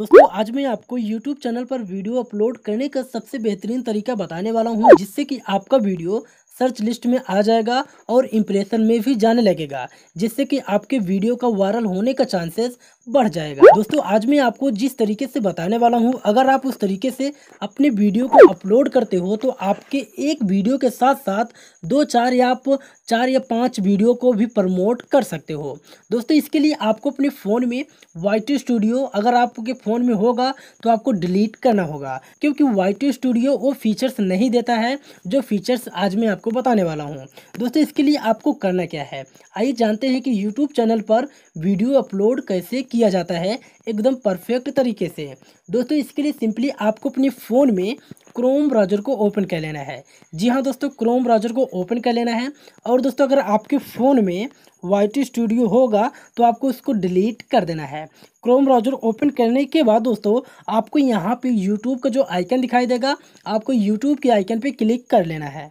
दोस्तों आज मैं आपको YouTube चैनल पर वीडियो अपलोड करने का सबसे बेहतरीन तरीका बताने वाला हूं जिससे कि आपका वीडियो सर्च लिस्ट में आ जाएगा और इम्प्रेशन में भी जाने लगेगा जिससे कि आपके वीडियो का वायरल होने का चांसेस बढ़ जाएगा दोस्तों आज मैं आपको जिस तरीके से बताने वाला हूँ अगर आप उस तरीके से अपने वीडियो को अपलोड करते हो तो आपके एक वीडियो के साथ साथ दो चार या आप चार या पाँच वीडियो को भी प्रमोट कर सकते हो दोस्तों इसके लिए आपको अपने फ़ोन में वाई स्टूडियो अगर आपके फ़ोन में होगा तो आपको डिलीट करना होगा क्योंकि वाई स्टूडियो वो फीचर्स नहीं देता है जो फीचर्स आज मैं आपको बताने वाला हूँ दोस्तों इसके लिए आपको करना क्या है आइए जानते हैं कि यूट्यूब चैनल पर वीडियो अपलोड कैसे किया जाता है एकदम परफेक्ट तरीके से दोस्तों इसके लिए सिंपली आपको अपने फ़ोन में क्रोम ब्राउजर को ओपन कर लेना है जी हाँ दोस्तों क्रोम ब्राउजर को ओपन कर लेना है और दोस्तों अगर आपके फ़ोन में वाई स्टूडियो होगा तो आपको उसको डिलीट कर देना है क्रोम ब्राउजर ओपन करने के बाद दोस्तों आपको यहाँ पे यूट्यूब का जो आइकन दिखाई देगा आपको यूट्यूब के आइकन पर क्लिक कर लेना है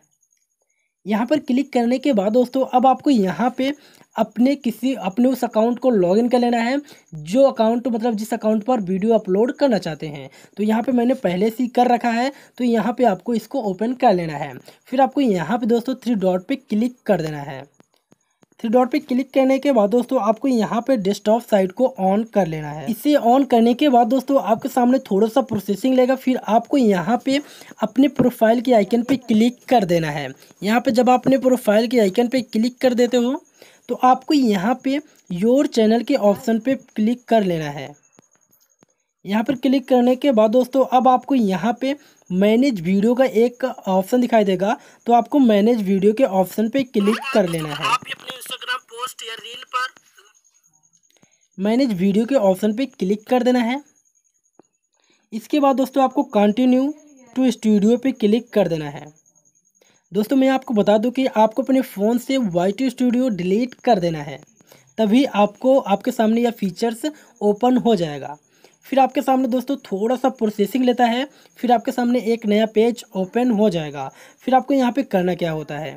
यहाँ पर क्लिक करने के बाद दोस्तों अब आपको यहाँ पे अपने किसी अपने उस अकाउंट को लॉगिन कर लेना है जो अकाउंट मतलब जिस अकाउंट पर वीडियो अपलोड करना चाहते हैं तो यहाँ पे मैंने पहले से कर रखा है तो यहाँ पे आपको इसको ओपन कर लेना है फिर आपको यहाँ पे दोस्तों थ्री डॉट पे क्लिक कर देना है थ्री डॉट पे क्लिक करने के बाद दोस्तों आपको यहाँ पे डेस्कटॉप साइट को ऑन कर लेना है इसे ऑन करने के बाद दोस्तों आपके सामने थोड़ा सा प्रोसेसिंग लेगा फिर आपको यहाँ पे अपने प्रोफाइल के आइकन पे क्लिक कर देना है यहाँ पे जब आप अपने प्रोफाइल के आइकन पे क्लिक कर देते हो तो आपको यहाँ पे योर चैनल के ऑप्शन पे क्लिक कर लेना है यहाँ पर क्लिक करने के बाद दोस्तों अब आपको यहाँ पे मैनेज वीडियो का एक ऑप्शन दिखाई देगा तो आपको मैनेज वीडियो के ऑप्शन पे क्लिक कर लेना है आप अपने इंस्टाग्राम पोस्ट या रील पर मैनेज वीडियो के ऑप्शन पे क्लिक कर देना है इसके बाद दोस्तों आपको कंटिन्यू टू स्टूडियो पे क्लिक कर देना है दोस्तों मैं आपको बता दूं कि आपको अपने फ़ोन से वाई स्टूडियो डिलीट कर देना है तभी आपको आपके सामने यह फीचर्स ओपन हो जाएगा फिर आपके सामने दोस्तों थोड़ा सा प्रोसेसिंग लेता है फिर आपके सामने एक नया पेज ओपन हो जाएगा फिर आपको यहाँ पे करना क्या होता है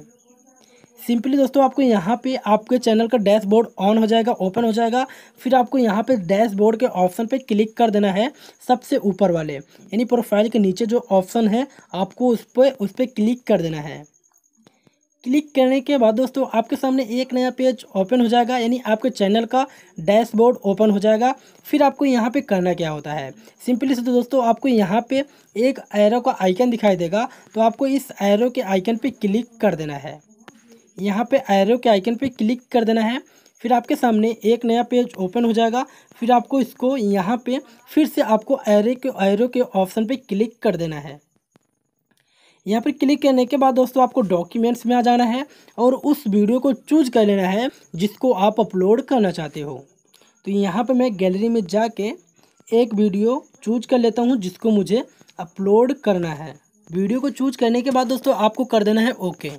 सिंपली दोस्तों आपको यहाँ पे आपके चैनल का डैशबोर्ड ऑन हो जाएगा ओपन हो जाएगा फिर आपको यहाँ पे डैशबोर्ड के ऑप्शन पे क्लिक कर देना है सबसे ऊपर वाले यानी प्रोफाइल के नीचे जो ऑप्शन है आपको उस पर उस पर क्लिक कर देना है क्लिक करने के बाद दोस्तों आपके सामने एक नया पेज ओपन हो जाएगा यानी आपके चैनल का डैशबोर्ड ओपन हो जाएगा फिर आपको यहाँ पे करना क्या होता है सिंपली से तो दोस्तों आपको यहाँ पे एक एरो का आइकन दिखाई देगा तो आपको इस एरो के आइकन पे क्लिक कर देना है यहाँ पे एरो के आइकन पे क्लिक कर देना है फिर आपके सामने एक नया पेज ओपन हो जाएगा फिर आपको इसको यहाँ पे फिर से आपको एरे के एरो के ऑप्शन पे क्लिक कर देना है यहाँ पर क्लिक करने के बाद दोस्तों आपको डॉक्यूमेंट्स में आ जाना है और उस वीडियो को चूज कर लेना है जिसको आप अपलोड करना चाहते हो तो यहाँ पर मैं गैलरी में जा एक वीडियो चूज कर लेता हूँ जिसको मुझे अपलोड करना है वीडियो को चूज करने के बाद दोस्तों आपको कर देना है ओके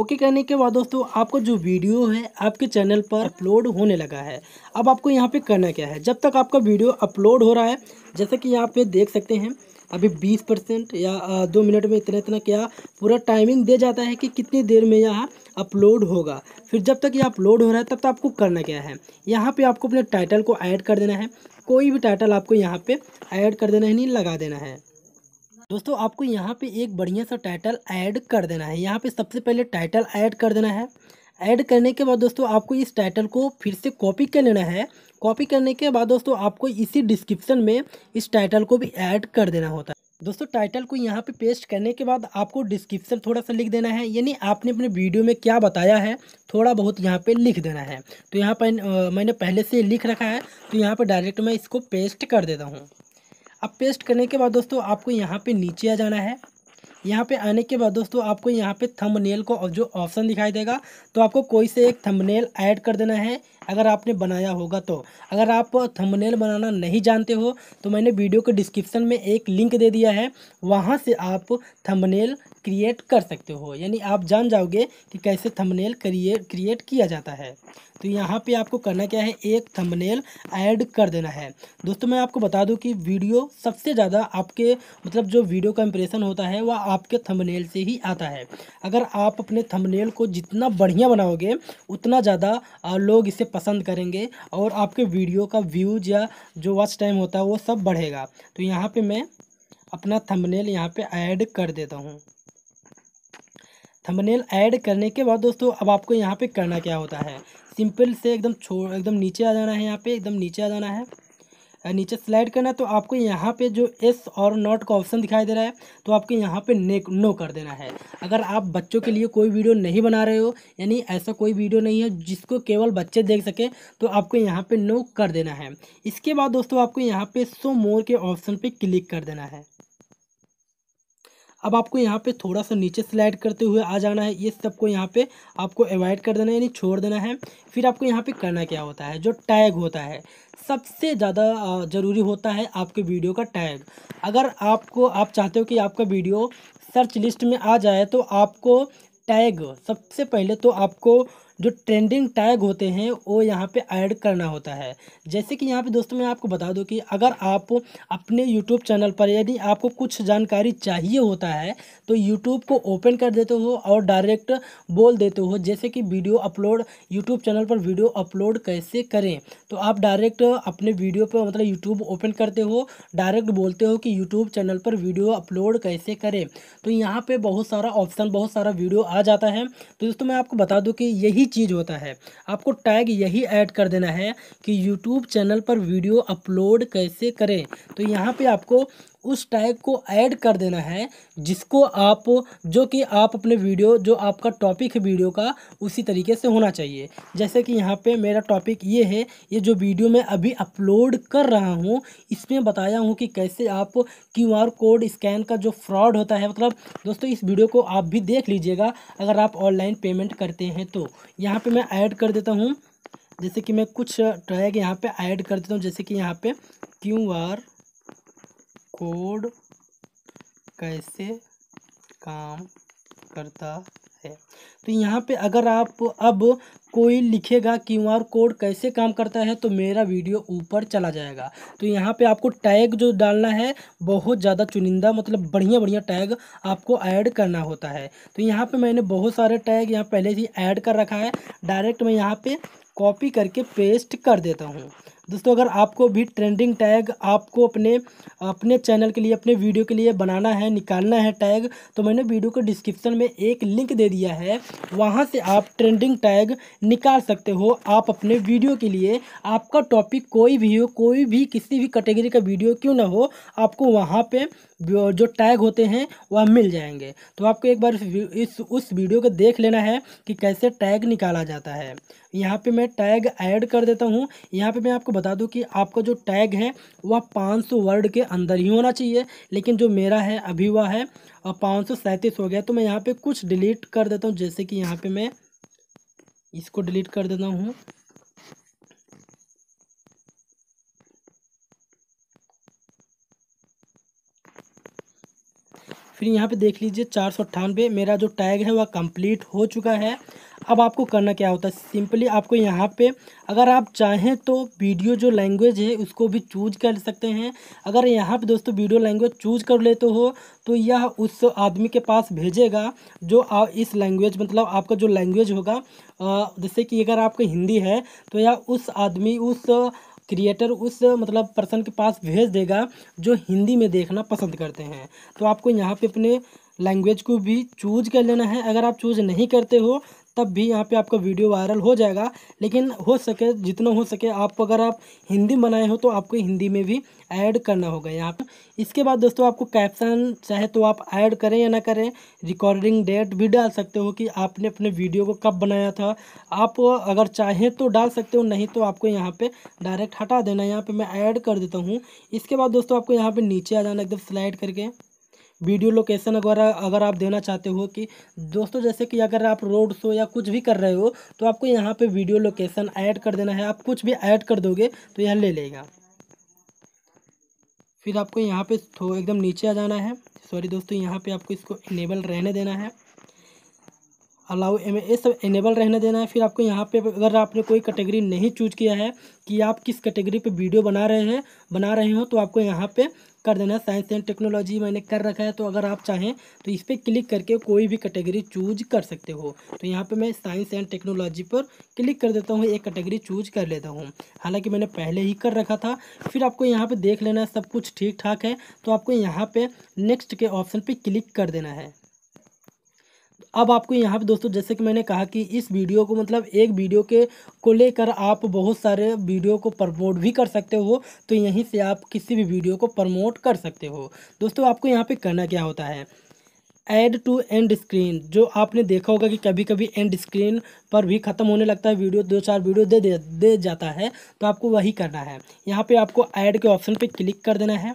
ओके करने के बाद दोस्तों आपका जो वीडियो है आपके चैनल पर अपलोड होने लगा है अब आपको यहाँ पे करना क्या है जब तक आपका वीडियो अपलोड हो रहा है जैसे कि यहाँ पे देख सकते हैं अभी बीस परसेंट या दो मिनट में इतना इतना क्या पूरा टाइमिंग दे जाता है कि कितनी देर में यहाँ अपलोड होगा फिर जब तक ये अपलोड हो रहा है तब तक आपको करना क्या है यहाँ पे आपको अपने टाइटल को ऐड कर देना है कोई भी टाइटल आपको यहाँ पे ऐड कर देना है नहीं लगा देना है दोस्तों आपको यहाँ पे एक बढ़िया सा टाइटल ऐड कर देना है यहाँ पे सबसे पहले टाइटल ऐड कर देना है ऐड करने के बाद दोस्तों आपको इस टाइटल को फिर से कॉपी कर लेना है कॉपी करने के बाद दोस्तों आपको इसी डिस्क्रिप्शन में इस टाइटल को भी ऐड कर देना होता है दोस्तों टाइटल को यहाँ पे पेस्ट करने के बाद आपको डिस्क्रिप्शन थोड़ा सा लिख देना है यानी आपने अपने वीडियो में क्या बताया है थोड़ा बहुत यहाँ पे लिख देना है तो यहाँ पर मैंने पहले से लिख रखा है तो यहाँ पर डायरेक्ट मैं इसको पेस्ट कर देता हूँ अब पेस्ट करने के बाद दोस्तों आपको यहाँ पे नीचे आ जाना है यहाँ पे आने के बाद दोस्तों आपको यहाँ पे थंबनेल को जो ऑप्शन दिखाई देगा तो आपको कोई से एक थंबनेल ऐड कर देना है अगर आपने बनाया होगा तो अगर आप थंबनेल बनाना नहीं जानते हो तो मैंने वीडियो के डिस्क्रिप्शन में एक लिंक दे दिया है वहाँ से आप थंबनेल क्रिएट कर सकते हो यानी आप जान जाओगे कि कैसे थंबनेल क्रिएट क्रिएट किया जाता है तो यहाँ पे आपको करना क्या है एक थंबनेल ऐड कर देना है दोस्तों मैं आपको बता दूँ कि वीडियो सबसे ज़्यादा आपके मतलब जो वीडियो का इंप्रेशन होता है वह आपके थंबनेल से ही आता है अगर आप अपने थंबनेल को जितना बढ़िया बनाओगे उतना ज़्यादा लोग इसे पसंद करेंगे और आपके वीडियो का व्यूज या जो वॉच टाइम होता है वो सब बढ़ेगा तो यहाँ पर मैं अपना थंबनेल यहाँ पे ऐड कर देता हूँ थंबनेल ऐड करने के बाद दोस्तों अब आपको यहाँ पे करना क्या होता है सिंपल से एकदम छोड़ एकदम नीचे आ जाना है यहाँ पे एकदम नीचे आ जाना है नीचे स्लाइड करना है तो आपको यहाँ पे जो एस और नॉट का ऑप्शन दिखाई दे रहा है तो आपको यहाँ पे नेक नो कर देना है अगर आप बच्चों के लिए कोई वीडियो नहीं बना रहे हो यानी ऐसा कोई वीडियो नहीं है जिसको केवल बच्चे देख सकें तो आपको यहाँ पे नो कर देना है इसके बाद दोस्तों आपको यहाँ पे सो मोर के ऑप्शन पर क्लिक कर देना है अब आपको यहाँ पे थोड़ा सा नीचे स्लाइड करते हुए आ जाना है ये सबको यहाँ पे आपको अवॉइड कर देना है यानी छोड़ देना है फिर आपको यहाँ पे करना क्या होता है जो टैग होता है सबसे ज़्यादा ज़रूरी होता है आपके वीडियो का टैग अगर आपको आप चाहते हो कि आपका वीडियो सर्च लिस्ट में आ जाए तो आपको टैग सबसे पहले तो आपको जो ट्रेंडिंग टैग होते हैं वो यहाँ पे ऐड करना होता है जैसे कि यहाँ पे दोस्तों मैं आपको बता दूँ कि अगर आप अपने यूट्यूब चैनल पर यदि आपको कुछ जानकारी चाहिए होता है तो यूट्यूब को ओपन कर देते हो और डायरेक्ट बोल देते हो जैसे कि वीडियो अपलोड यूट्यूब चैनल पर वीडियो अपलोड कैसे करें तो आप डायरेक्ट अपने वीडियो पर मतलब यूट्यूब ओपन करते हो डायरेक्ट बोलते हो कि यूट्यूब चैनल पर वीडियो अपलोड कैसे करें तो यहाँ पर बहुत सारा ऑप्शन बहुत सारा वीडियो आ जाता है तो दोस्तों मैं आपको बता दूँ कि यही चीज़ होता है आपको टैग यही ऐड कर देना है कि यूट्यूब चैनल पर वीडियो अपलोड कैसे करें तो यहाँ पे आपको उस टैग को ऐड कर देना है जिसको आप जो कि आप अपने वीडियो जो आपका टॉपिक है वीडियो का उसी तरीके से होना चाहिए जैसे कि यहाँ पे मेरा टॉपिक ये है ये जो वीडियो मैं अभी अपलोड कर रहा हूँ इसमें बताया हूँ कि कैसे आप क्यू कोड स्कैन का जो फ्रॉड होता है मतलब दोस्तों इस वीडियो को आप भी देख लीजिएगा अगर आप ऑनलाइन पेमेंट करते हैं तो यहाँ पर मैं ऐड कर देता हूँ जैसे कि मैं कुछ टैग यहाँ पर ऐड कर देता हूँ जैसे कि यहाँ पर क्यू आर कोड कैसे काम करता है तो यहाँ पे अगर आप अब कोई लिखेगा क्यू आर कोड कैसे काम करता है तो मेरा वीडियो ऊपर चला जाएगा तो यहाँ पे आपको टैग जो डालना है बहुत ज़्यादा चुनिंदा मतलब बढ़िया बढ़िया टैग आपको ऐड करना होता है तो यहाँ पे मैंने बहुत सारे टैग यहाँ पहले ही ऐड कर रखा है डायरेक्ट मैं यहाँ पर कॉपी करके पेस्ट कर देता हूँ दोस्तों अगर आपको भी ट्रेंडिंग टैग आपको अपने अपने चैनल के लिए अपने वीडियो के लिए बनाना है निकालना है टैग तो मैंने वीडियो के डिस्क्रिप्शन में एक लिंक दे दिया है वहाँ से आप ट्रेंडिंग टैग निकाल सकते हो आप अपने वीडियो के लिए आपका टॉपिक कोई भी हो कोई भी किसी भी कैटेगरी का वीडियो क्यों ना हो आपको वहाँ पर जो टैग होते हैं वह मिल जाएंगे तो आपको एक बार इस उस वीडियो को देख लेना है कि कैसे टैग निकाला जाता है यहाँ पे मैं टैग ऐड कर देता हूँ यहाँ पे मैं आपको बता दूँ कि आपका जो टैग है वह पाँच वर्ड के अंदर ही होना चाहिए लेकिन जो मेरा है अभी वह है पाँच सौ हो गया तो मैं यहाँ पर कुछ डिलीट कर देता हूँ जैसे कि यहाँ पर मैं इसको डिलीट कर देता हूँ फिर यहाँ पे देख लीजिए चार सौ अट्ठानवे मेरा जो टैग है वह कंप्लीट हो चुका है अब आपको करना क्या होता है सिंपली आपको यहाँ पे अगर आप चाहें तो वीडियो जो लैंग्वेज है उसको भी चूज कर सकते हैं अगर यहाँ पे दोस्तों वीडियो लैंग्वेज चूज कर लेते हो तो यह उस आदमी के पास भेजेगा जो आ, इस लैंग्वेज मतलब आपका जो लैंग्वेज होगा जैसे कि अगर आपका हिंदी है तो यह उस आदमी उस क्रिएटर उस मतलब पर्सन के पास भेज देगा जो हिंदी में देखना पसंद करते हैं तो आपको यहाँ पे अपने लैंग्वेज को भी चूज कर लेना है अगर आप चूज नहीं करते हो तब भी यहाँ पे आपका वीडियो वायरल हो जाएगा लेकिन हो सके जितना हो सके आप अगर आप हिंदी बनाए हो तो आपको हिंदी में भी ऐड करना होगा यहाँ पर इसके बाद दोस्तों आपको कैप्शन चाहे तो आप ऐड करें या ना करें रिकॉर्डिंग डेट भी डाल सकते हो कि आपने अपने वीडियो को कब बनाया था आप अगर चाहें तो डाल सकते हो नहीं तो आपको यहाँ पर डायरेक्ट हटा देना यहाँ पर मैं ऐड कर देता हूँ इसके बाद दोस्तों आपको यहाँ पर नीचे आ जाना एकदम स्लाइड करके वीडियो लोकेशन अगर अगर आप देना चाहते हो कि दोस्तों जैसे कि अगर आप रोड शो या कुछ भी कर रहे हो तो आपको यहाँ पे वीडियो लोकेशन ऐड कर देना है आप कुछ भी ऐड कर दोगे तो यह ले लेगा फिर आपको यहाँ पे एकदम नीचे आ जाना है सॉरी दोस्तों यहाँ पे आपको इसको इनेबल रहने देना है अलाउ एम ये सब इनेबल रहने देना है फिर आपको यहाँ पे अगर आपने कोई कैटेगरी नहीं चूज किया है कि आप किस कैटेगरी पे वीडियो बना रहे हैं बना रहे हो तो आपको यहाँ पे कर देना साइंस एंड टेक्नोलॉजी मैंने कर रखा है तो अगर आप चाहें तो इस पर क्लिक करके कोई भी कैटेगरी चूज कर सकते हो तो यहाँ पर मैं साइंस एंड टेक्नोलॉजी पर क्लिक कर देता हूँ एक कैटेगरी चूज कर लेता हूँ हालाँकि मैंने पहले ही कर रखा था फिर आपको यहाँ पर देख लेना है सब कुछ ठीक ठाक है तो आपको यहाँ पर नेक्स्ट के ऑप्शन पर क्लिक कर देना है अब आपको यहाँ पे दोस्तों जैसे कि मैंने कहा कि इस वीडियो को मतलब एक वीडियो के को लेकर आप बहुत सारे वीडियो को प्रमोट भी कर सकते हो तो यहीं से आप किसी भी वीडियो को प्रमोट कर सकते हो दोस्तों आपको यहाँ पे करना क्या होता है ऐड टू एंड स्क्रीन जो आपने देखा होगा कि कभी कभी एंड स्क्रीन पर भी ख़त्म होने लगता है वीडियो दो चार वीडियो दे दे, दे जाता है तो आपको वही करना है यहाँ पर आपको ऐड के ऑप्शन पर क्लिक कर देना है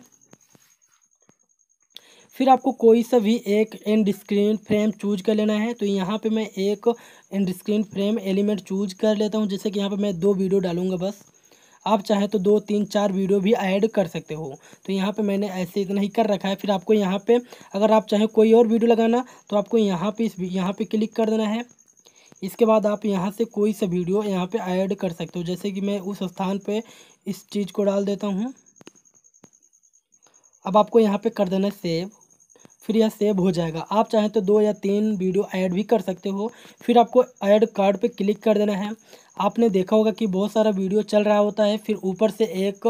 फिर आपको कोई सा भी एक एंड स्क्रीन फ्रेम चूज कर लेना है तो यहाँ पे मैं एक end screen frame element choose कर लेता हूँ जैसे कि यहाँ पे मैं दो वीडियो डालूँगा बस आप चाहे तो दो तीन चार वीडियो भी ऐड कर सकते हो तो यहाँ पे मैंने ऐसे इतना ही कर रखा है फिर आपको यहाँ पे अगर आप चाहें कोई और वीडियो लगाना तो आपको यहाँ पे इस यहाँ पे क्लिक कर देना है इसके बाद आप यहाँ से कोई सा वीडियो यहाँ पे ऐड कर सकते हो जैसे कि मैं उस स्थान पे इस चीज़ को डाल देता हूँ अब आपको यहाँ पे कर देना सेव फिर यह सेव हो जाएगा आप चाहें तो दो या तीन वीडियो ऐड भी कर सकते हो फिर आपको ऐड कार्ड पे क्लिक कर देना है आपने देखा होगा कि बहुत सारा वीडियो चल रहा होता है फिर ऊपर से एक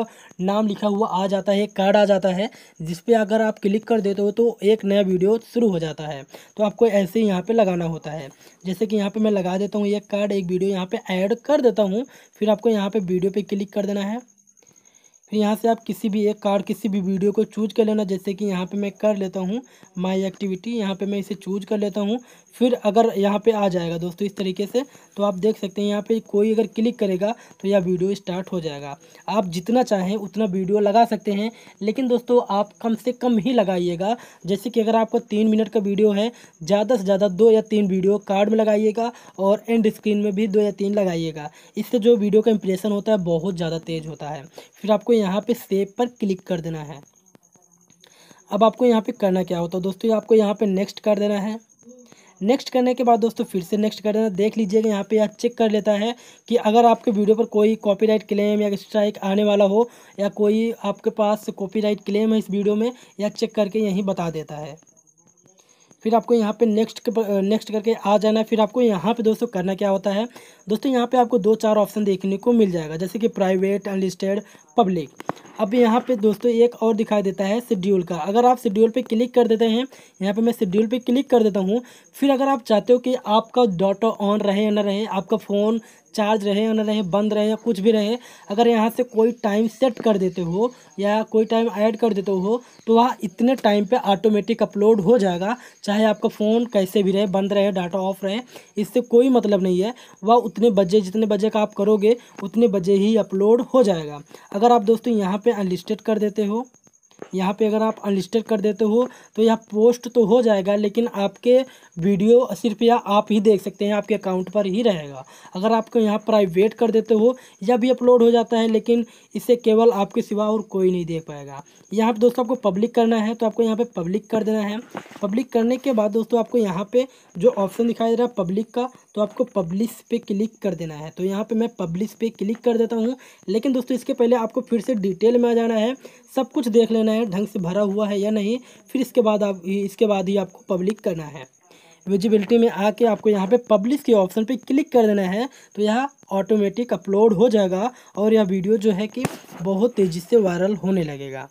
नाम लिखा हुआ आ जाता है एक कार्ड आ जाता है जिस पे अगर आप क्लिक कर देते हो तो एक नया वीडियो शुरू हो जाता है तो आपको ऐसे ही यहाँ पर लगाना होता है जैसे कि यहाँ पर मैं लगा देता हूँ एक कार्ड एक वीडियो यहाँ पर ऐड कर देता हूँ फिर आपको यहाँ पर वीडियो पर क्लिक कर देना है फिर तो यहाँ से आप किसी भी एक कार्ड किसी भी वीडियो को चूज कर लेना जैसे कि यहाँ पे मैं कर लेता हूँ माय एक्टिविटी यहाँ पे मैं इसे चूज कर लेता हूँ फिर अगर यहाँ पे आ जाएगा दोस्तों इस तरीके से तो आप देख सकते हैं यहाँ पे कोई अगर क्लिक करेगा तो यह वीडियो स्टार्ट हो जाएगा आप जितना चाहें उतना वीडियो लगा सकते हैं लेकिन दोस्तों आप कम से कम ही लगाइएगा जैसे कि अगर आपको तीन मिनट का वीडियो है ज़्यादा से ज़्यादा दो या तीन वीडियो कार्ड में लगाइएगा और एंड स्क्रीन में भी दो या तीन लगाइएगा इससे जो वीडियो का इंप्रेशन होता है बहुत ज़्यादा तेज़ होता है फिर आपको यहाँ पर सेब पर क्लिक कर देना है अब आपको यहाँ पे करना क्या होता है दोस्तों आपको यहाँ पे नेक्स्ट कर देना है नेक्स्ट करने के बाद दोस्तों फिर से नेक्स्ट कर देना देख लीजिएगा यहाँ पे यह चेक कर लेता है कि अगर आपके वीडियो पर कोई कॉपीराइट क्लेम या स्ट्राइक आने वाला हो या कोई आपके पास कॉपीराइट क्लेम है इस वीडियो में यह चेक करके यहीं बता देता है फिर आपको यहाँ पे नेक्स्ट के नेक्स्ट करके आ जाना है फिर आपको यहाँ पे दोस्तों करना क्या होता है दोस्तों यहाँ पे आपको दो चार ऑप्शन देखने को मिल जाएगा जैसे कि प्राइवेट अनलिस्टेड पब्लिक अब यहाँ पे दोस्तों एक और दिखाई देता है शेड्यूल का अगर आप शेड्यूल पे क्लिक कर देते हैं यहाँ पे मैं शेड्यूल पे क्लिक कर देता हूँ फिर अगर आप चाहते हो कि आपका डाटा ऑन रहे या ना रहे आपका फ़ोन चार्ज रहे या ना रहे बंद रहे या कुछ भी रहे अगर यहाँ से कोई टाइम सेट कर देते हो या कोई टाइम ऐड कर देते हो तो वह इतने टाइम पे ऑटोमेटिक अपलोड हो जाएगा चाहे आपका फ़ोन कैसे भी रहे बंद रहे डाटा ऑफ रहे इससे कोई मतलब नहीं है वह उतने बजे जितने बजे का आप करोगे उतने बजे ही अपलोड हो जाएगा अगर आप दोस्तों यहाँ पर अनलिस्टेड कर देते हो यहाँ पे अगर आप अनलिस्टेड कर देते हो तो यह पोस्ट तो हो जाएगा लेकिन आपके वीडियो सिर्फ या आप ही देख सकते हैं आपके अकाउंट पर ही रहेगा अगर आपको यहाँ प्राइवेट कर देते हो यह भी अपलोड हो जाता है लेकिन इसे केवल आपके सिवा और कोई नहीं देख पाएगा यहाँ पर दोस्तों आपको पब्लिक करना है तो आपको यहाँ पर पब्लिक कर देना है पब्लिक करने के बाद दोस्तों आपको यहाँ पर जो ऑप्शन दिखाई दे रहा है पब्लिक का तो आपको पब्लिश पे क्लिक कर देना है तो यहाँ पर मैं पब्लिश पे क्लिक कर देता हूँ लेकिन दोस्तों इसके पहले आपको फिर से डिटेल में आ जाना है सब कुछ देख लेना है ढंग से भरा हुआ है या नहीं फिर इसके बाद आप इसके बाद ही आपको पब्लिक करना है विजिबिलिटी में आके आपको यहाँ पे पब्लिश के ऑप्शन पे क्लिक कर देना है तो यह ऑटोमेटिक अपलोड हो जाएगा और यह वीडियो जो है कि बहुत तेज़ी से वायरल होने लगेगा